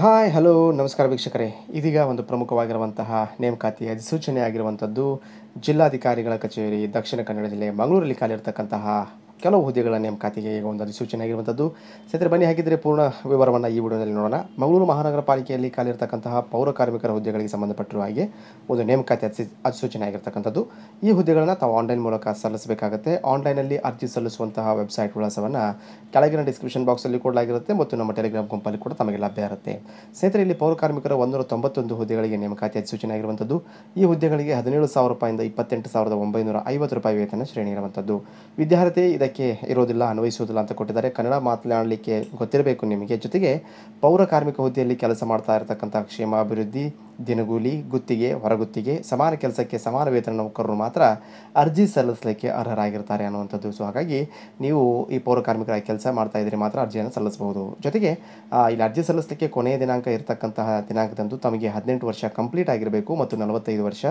hi hello ನಮಸ್ಕಾರ ವೀಕ್ಷಕರೇ ಇದೀಗ ಒಂದು ಪ್ರಮುಖವಾಗಿರುವಂತಹ ನೇಮಕಾತಿ ಅಧಿಸೂಚನೆ ಆಗಿರುವಂಥದ್ದು ಜಿಲ್ಲಾಧಿಕಾರಿಗಳ ಕಚೇರಿ ದಕ್ಷಿಣ ಕನ್ನಡ ಜಿಲ್ಲೆ ಮಂಗಳೂರಲ್ಲಿ ಕಾಲಿರ್ತಕ್ಕಂತಹ ಕೆಲವು ಹುದ್ದೆಗಳ ನೇಮಕಾತಿಗೆ ಈಗ ಒಂದು ಅಧಿಸೂಚನೆ ಆಗಿರುವಂಥದ್ದು ಸ್ನೇಹಿತರೆ ಬನ್ನಿ ಹಾಗಿದ್ದರೆ ಪೂರ್ಣ ವಿವರವನ್ನು ಈ ವಿಡಿಯೋದಲ್ಲಿ ನೋಡೋಣ ಮಂಗಳೂರು ಮಹಾನಗರ ಪಾಲಿಕೆಯಲ್ಲಿ ಕಾಲಿರ್ತಕ್ಕಂತಹ ಪೌರ ಕಾರ್ಮಿಕರ ಹುದ್ದೆಗಳಿಗೆ ಸಂಬಂಧಪಟ್ಟಿರುವ ಹಾಗೆ ಒಂದು ನೇಮಕಾತಿ ಅಧಿಸಿ ಅಧಿಸೂಚನೆ ಆಗಿರ್ತಕ್ಕಂಥದ್ದು ಈ ಹುದ್ದೆಗಳನ್ನು ತಾವು ಆನ್ಲೈನ್ ಮೂಲಕ ಸಲ್ಲಿಸಬೇಕಾಗುತ್ತೆ ಆನ್ಲೈನಲ್ಲಿ ಅರ್ಜಿ ಸಲ್ಲಿಸುವಂತಹ ವೆಬ್ಸೈಟ್ ವಿಳಾಸವನ್ನು ಕೆಳಗಿನ ಡಿಸ್ಕ್ರಿಪ್ಷನ್ ಬಾಕ್ಸಲ್ಲಿ ಕೊಡಲಾಗಿರುತ್ತೆ ಮತ್ತು ನಮ್ಮ ಟೆಲಿಗ್ರಾಮ್ ಗುಂಪಲ್ಲಿ ಕೂಡ ತಮಗೆ ಲಭ್ಯ ಇರುತ್ತೆ ಸ್ನೇಹಿತರೆ ಇಲ್ಲಿ ಪೌರ ಕಾರ್ಮಿಕರ ಒಂದೂರ ತೊಂಬತ್ತೊಂದು ಹುದ್ದೆಗಳಿಗೆ ನೇಮಕಾತಿ ಅಧಿಸೂಚನೆ ಆಗಿರುವಂಥದ್ದು ಈ ಹುದ್ದೆಗಳಿಗೆ ಹದಿನೇಳು ಸಾವಿರ ರೂಪಾಯಿಂದ ಇಪ್ಪತ್ತೆಂಟು ಸಾವಿರದ ಒಂಬೈನೂರ ಐವತ್ತು ರೂಪಾಯಿ ವೇತನ ಶ್ರೇಣಿ ಇರುವಂಥದ್ದು ವಿದ್ಯಾರ್ಥಿ ಇದಕ್ಕೆ ಕನ್ನಡಕ್ಕೆ ಇರೋದಿಲ್ಲ ಅನ್ವಯಿಸೋದಿಲ್ಲ ಅಂತ ಕೊಟ್ಟಿದ್ದಾರೆ ಕನ್ನಡ ಮಾತನಾಡಲಿಕ್ಕೆ ಗೊತ್ತಿರಬೇಕು ನಿಮಗೆ ಜೊತೆಗೆ ಪೌರ ಕಾರ್ಮಿಕ ಹುದ್ದೆಯಲ್ಲಿ ಕೆಲಸ ಮಾಡ್ತಾ ಇರತಕ್ಕಂಥ ಕ್ಷೇಮಾಭಿವೃದ್ಧಿ ದಿನಗೂಲಿ ಗುತ್ತಿಗೆ ಹೊರಗುತ್ತಿಗೆ ಸಮಾನ ಕೆಲಸಕ್ಕೆ ಸಮಾನ ವೇತನ ನೌಕರರು ಮಾತ್ರ ಅರ್ಜಿ ಸಲ್ಲಿಸಲಿಕ್ಕೆ ಅರ್ಹರಾಗಿರ್ತಾರೆ ಅನ್ನುವಂಥದ್ದು ಸೊ ಹಾಗಾಗಿ ನೀವು ಈ ಪೌರ ಕೆಲಸ ಮಾಡ್ತಾ ಮಾತ್ರ ಅರ್ಜಿಯನ್ನು ಸಲ್ಲಿಸಬಹುದು ಜೊತೆಗೆ ಇಲ್ಲಿ ಅರ್ಜಿ ಸಲ್ಲಿಸಲಿಕ್ಕೆ ಕೊನೆಯ ದಿನಾಂಕ ಇರತಕ್ಕಂತಹ ದಿನಾಂಕದಂದು ತಮಗೆ ಹದಿನೆಂಟು ವರ್ಷ ಕಂಪ್ಲೀಟ್ ಆಗಿರಬೇಕು ಮತ್ತು ನಲವತ್ತೈದು ವರ್ಷ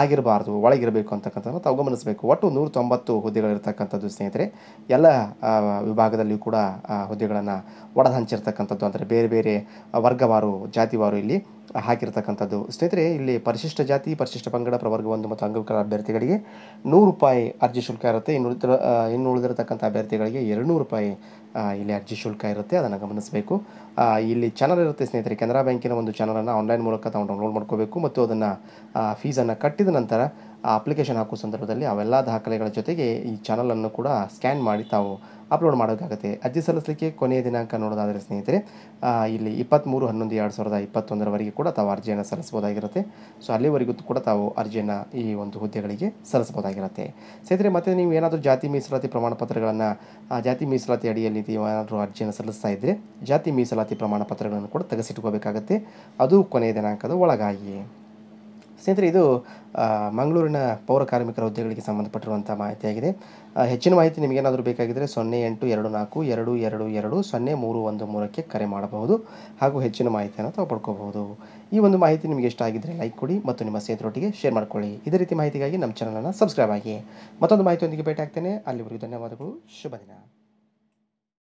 ಆಗಿರಬಾರ್ದು ಒಳಗಿರಬೇಕು ಅಂತಕ್ಕಂಥದ್ದು ತಾವು ಗಮನಿಸಬೇಕು ಒಟ್ಟು ನೂರ ತೊಂಬತ್ತು ಹುದ್ದೆಗಳಿರ್ತಕ್ಕಂಥದ್ದು ಸ್ನೇಹಿತರೆ ಎಲ್ಲ ವಿಭಾಗದಲ್ಲಿಯೂ ಕೂಡ ಹುದ್ದೆಗಳನ್ನು ಒಡೆದು ಹಂಚಿರ್ತಕ್ಕಂಥದ್ದು ಅಂದರೆ ಬೇರೆ ಬೇರೆ ವರ್ಗವಾರು ಜಾತಿವಾರು ಇಲ್ಲಿ ಹಾಕಿರ್ತಕ್ಕಂಥದ್ದು ಸ್ನೇಹಿತರೆ ಇಲ್ಲಿ ಪರಿಶಿಷ್ಟ ಜಾತಿ ಪರಿಶಿಷ್ಟ ಪಂಗಡ ಪ್ರವರ್ಗ ಒಂದು ಮತ್ತು ಅಂಗವಿಕಲ ಅಭ್ಯರ್ಥಿಗಳಿಗೆ ನೂರು ರೂಪಾಯಿ ಅರ್ಜಿ ಶುಲ್ಕ ಇರುತ್ತೆ ಇನ್ನು ಉಳಿದಿರೋ ಇನ್ನು ಉಳಿದಿರತಕ್ಕಂಥ ಅಭ್ಯರ್ಥಿಗಳಿಗೆ ಎರಡು ರೂಪಾಯಿ ಇಲ್ಲಿ ಅರ್ಜಿ ಶುಲ್ಕ ಇರುತ್ತೆ ಅದನ್ನು ಗಮನಿಸಬೇಕು ಇಲ್ಲಿ ಚಾನಲ್ ಇರುತ್ತೆ ಸ್ನೇಹಿತರೆ ಕೆನರಾ ಬ್ಯಾಂಕಿನ ಒಂದು ಚಾನಲನ್ನು ಆನ್ಲೈನ್ ಮೂಲಕ ತಾವು ಡೌನ್ಲೋಡ್ ಮಾಡ್ಕೋಬೇಕು ಮತ್ತು ಅದನ್ನು ಫೀಸನ್ನು ಕಟ್ಟಿದ ನಂತರ ಆ ಅಪ್ಲಿಕೇಶನ್ ಹಾಕೋ ಸಂದರ್ಭದಲ್ಲಿ ಅವೆಲ್ಲ ದಾಖಲೆಗಳ ಜೊತೆಗೆ ಈ ಚಾನಲನ್ನು ಕೂಡ ಸ್ಕ್ಯಾನ್ ಮಾಡಿ ತಾವು ಅಪ್ಲೋಡ್ ಮಾಡೋಕ್ಕಾಗುತ್ತೆ ಅರ್ಜಿ ಸಲ್ಲಿಸಲಿಕ್ಕೆ ಕೊನೆಯ ದಿನಾಂಕ ನೋಡೋದಾದರೆ ಸ್ನೇಹಿತರೆ ಇಲ್ಲಿ ಇಪ್ಪತ್ತ್ಮೂರು ಹನ್ನೊಂದು ಎರಡು ಸಾವಿರದ ಇಪ್ಪತ್ತೊಂದರವರೆಗೆ ಕೂಡ ತಾವು ಅರ್ಜಿಯನ್ನು ಸಲ್ಲಿಸ್ಬೋದಾಗಿರುತ್ತೆ ಸೊ ಅಲ್ಲಿವರೆಗೂ ಕೂಡ ತಾವು ಅರ್ಜಿಯನ್ನು ಈ ಒಂದು ಹುದ್ದೆಗಳಿಗೆ ಸಲ್ಲಿಸ್ಬೋದಾಗಿರುತ್ತೆ ಸ್ನೇಹಿತರೆ ಮತ್ತು ನೀವು ಏನಾದರೂ ಜಾತಿ ಮೀಸಲಾತಿ ಪ್ರಮಾಣ ಪತ್ರಗಳನ್ನು ಜಾತಿ ಮೀಸಲಾತಿ ಅಡಿಯಲ್ಲಿ ಏನಾದರೂ ಅರ್ಜಿಯನ್ನು ಸಲ್ಲಿಸ್ತಾ ಇದ್ದರೆ ಜಾತಿ ಮೀಸಲಾತಿ ಪ್ರಮಾಣ ಪತ್ರಗಳನ್ನು ಕೂಡ ತೆಗೆಸಿಟ್ಕೋಬೇಕಾಗತ್ತೆ ಅದು ಕೊನೆಯ ದಿನಾಂಕದ ಒಳಗಾಗಿ ಸ್ನೇಹಿತರೆ ಇದು ಮಂಗಳೂರಿನ ಪೌರ ಕಾರ್ಮಿಕರ ಹುದ್ದೆಗಳಿಗೆ ಸಂಬಂಧಪಟ್ಟಿರುವಂಥ ಮಾಹಿತಿಯಾಗಿದೆ ಹೆಚ್ಚಿನ ಮಾಹಿತಿ ನಿಮಗೇನಾದರೂ ಬೇಕಾಗಿದ್ದರೆ ಸೊನ್ನೆ ಎಂಟು ಎರಡು ನಾಲ್ಕು ಎರಡು ಎರಡು ಎರಡು ಸೊನ್ನೆ ಮೂರು ಒಂದು ಮೂರಕ್ಕೆ ಕರೆ ಮಾಡಬಹುದು ಹಾಗೂ ಹೆಚ್ಚಿನ ಮಾಹಿತಿಯನ್ನು ತಾವು ಪಡ್ಕೋಬಹುದು ಈ ಒಂದು ಮಾಹಿತಿ ನಿಮಗೆ ಇಷ್ಟ ಆಗಿದ್ದರೆ ಲೈಕ್ ಕೊಡಿ ಮತ್ತು ನಿಮ್ಮ ಸ್ನೇಹಿತರೊಟ್ಟಿಗೆ ಶೇರ್ ಮಾಡಿಕೊಳ್ಳಿ ಇದೇ ರೀತಿ ಮಾಹಿತಿಗಾಗಿ ನಮ್ಮ ಚಾನಲನ್ನು ಸಬ್ಸ್ಕ್ರೈಬ್ ಆಗಿ ಮತ್ತೊಂದು ಮಾಹಿತಿಯೊಂದಿಗೆ ಭೇಟಿ ಆಗ್ತೇನೆ ಅಲ್ಲಿವರೆಗೂ ಧನ್ಯವಾದಗಳು ಶುಭ ದಿನ